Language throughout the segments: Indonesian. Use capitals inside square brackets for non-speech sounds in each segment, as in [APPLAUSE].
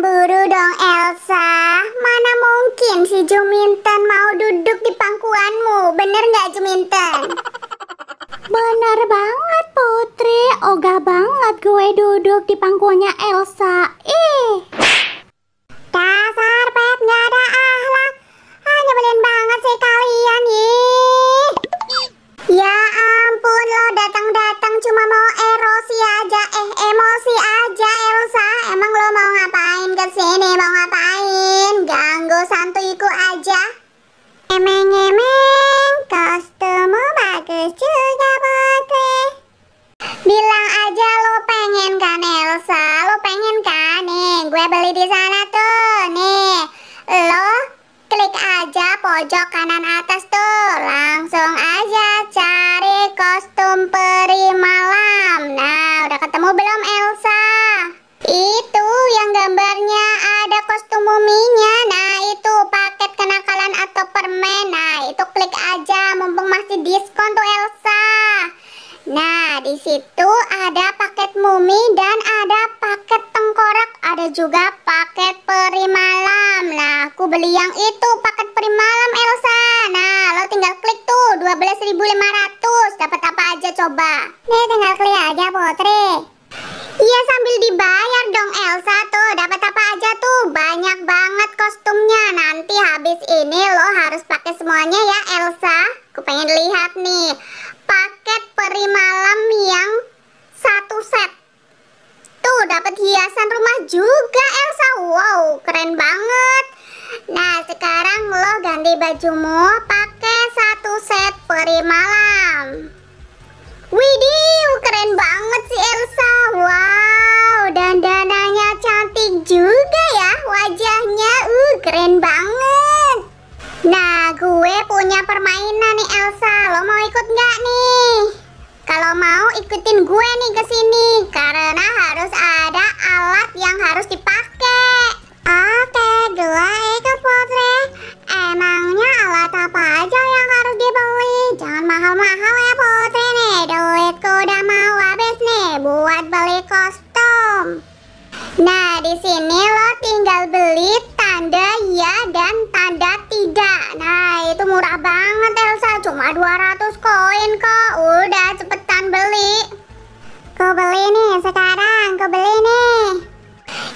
Cemburu dong Elsa Mana mungkin si Juminten mau duduk di pangkuanmu Bener nggak Juminten? [LAUGHS] Bener banget Putri Ogah banget gue duduk di pangkuannya Elsa Ih pojok kanan atas tuh Langsung aja cari kostum peri malam Nah udah ketemu belum Elsa? Itu yang gambarnya ada kostum muminya Nah itu paket kenakalan atau permen Nah itu klik aja mumpung masih diskon tuh Elsa Nah di situ ada paket mumi dan ada paket tengkorak Ada juga paket peri malam Nah aku beli yang itu tinggal clear aja Putri. Iya sambil dibayar dong Elsa tuh dapat apa aja tuh banyak banget kostumnya nanti habis ini lo harus pakai semuanya ya Elsa. Aku pengen lihat nih paket peri malam yang satu set. Tuh dapat hiasan rumah juga Elsa. Wow keren banget. Nah sekarang lo ganti bajumu pakai satu set peri malam. Widih keren banget sih Elsa. Wow, dan dananya cantik juga ya wajahnya. Uh, keren banget. Nah, gue punya permainan nih Elsa. Lo mau ikut nggak nih? Kalau mau ikutin gue nih ke sini. Murah banget Elsa, cuma 200 koin kok. Udah cepetan beli. Kau beli nih sekarang, kau beli nih.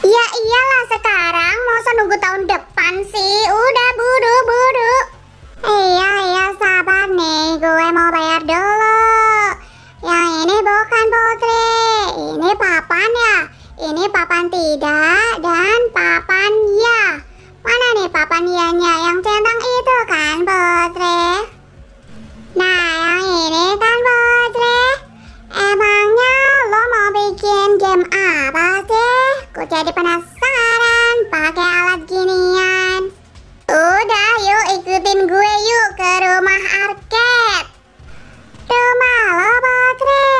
Ya iyalah sekarang, masa nunggu tahun depan sih? Udah buru-buru. Iya, iya sabar nih, gue mau bayar dulu. Yang ini bukan putri, ini papan ya. Ini papan tidak dan rumah Arket, Rumah lo, Potre.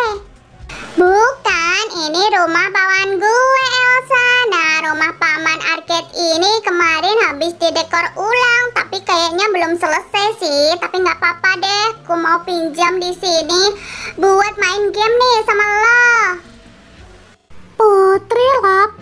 Bukan, ini rumah paman gue, Elsa. Nah, rumah paman Arket ini kemarin habis didekor ulang, tapi kayaknya belum selesai sih. Tapi nggak apa-apa deh, aku mau pinjam di sini buat main game nih sama lo. Putri lah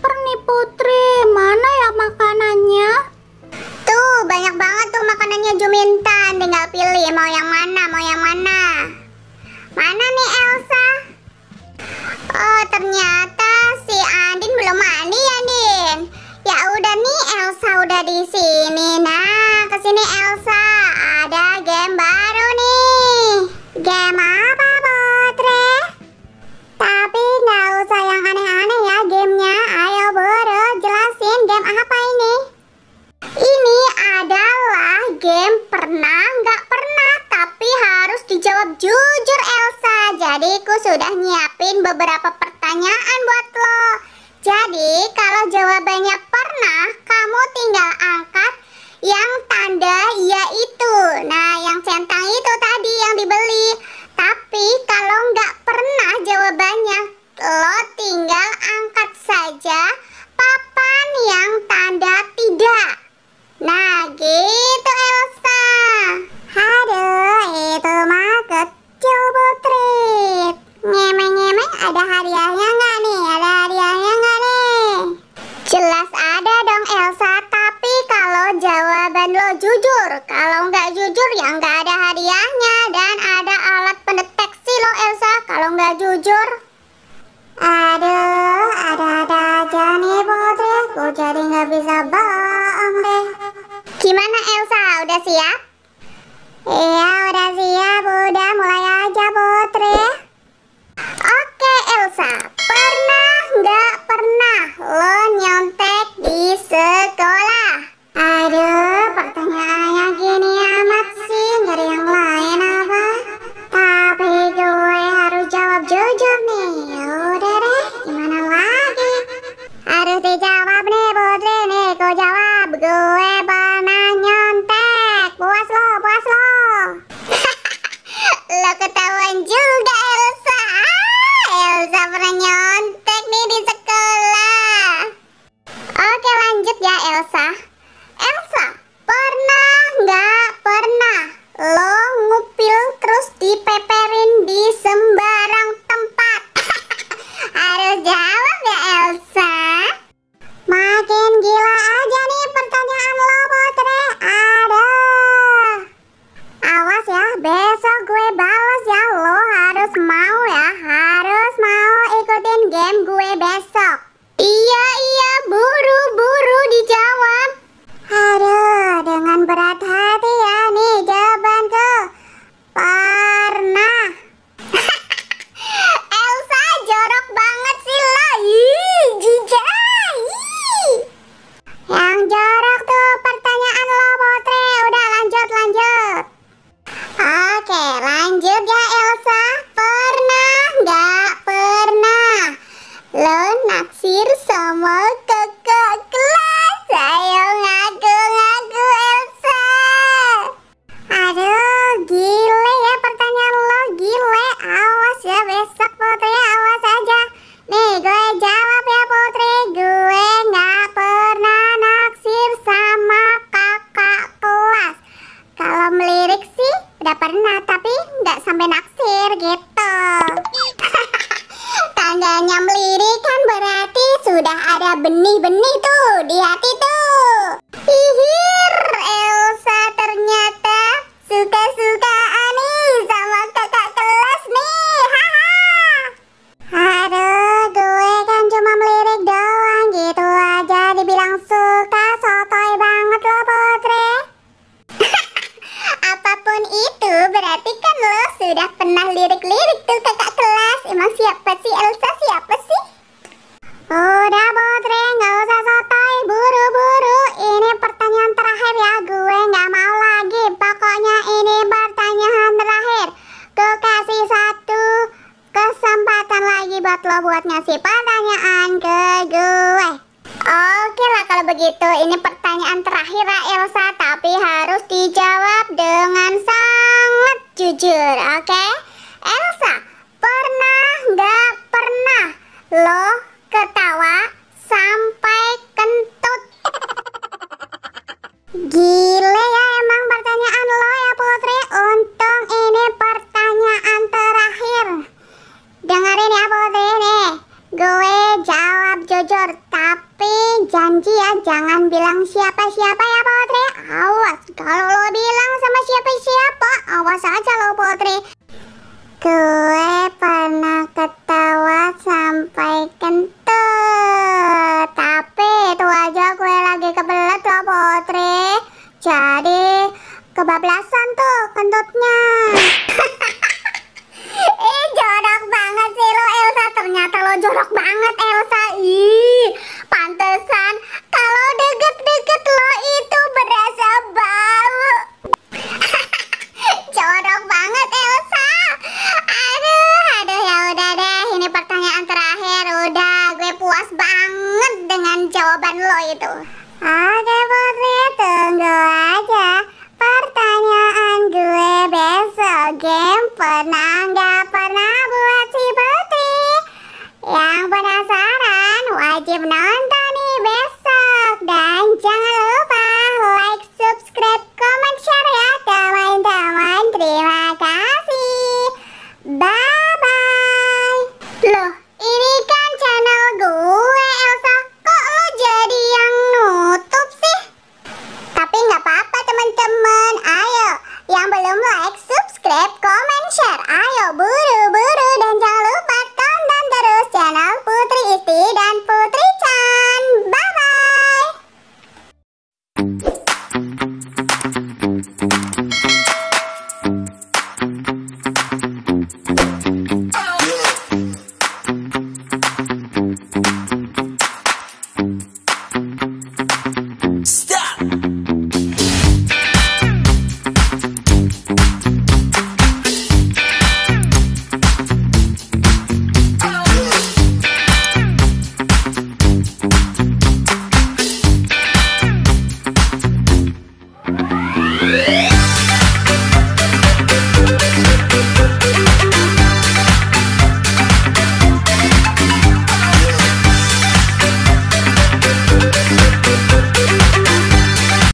Gimana Elsa, udah siap? Iya, udah siap, udah mulai aja Putri Oke Elsa, pernah nggak pernah lo nyontek di Udah botre nggak usah sotoy buru-buru Ini pertanyaan terakhir ya gue nggak mau lagi Pokoknya ini pertanyaan terakhir ku kasih satu kesempatan lagi buat lo buat ngasih pertanyaan ke gue Oke lah kalau begitu ini pertanyaan terakhir ya Elsa Tapi harus dijawab dengan sangat jujur oke okay? Elsa pernah nggak pernah lo Janji ya, jangan bilang siapa-siapa ya Putri. Awas, kalau lo bilang sama siapa-siapa, awas aja lo Putri. Gue pernah ketawa sampai kentut. Tapi itu aja gue lagi kebelet lo Putri. Jadi kebablasan tuh kentutnya. Oke Putri, tunggu aja pertanyaan gue besok game pernah nggak pernah buat si Putri. Yang penasaran wajib nonton.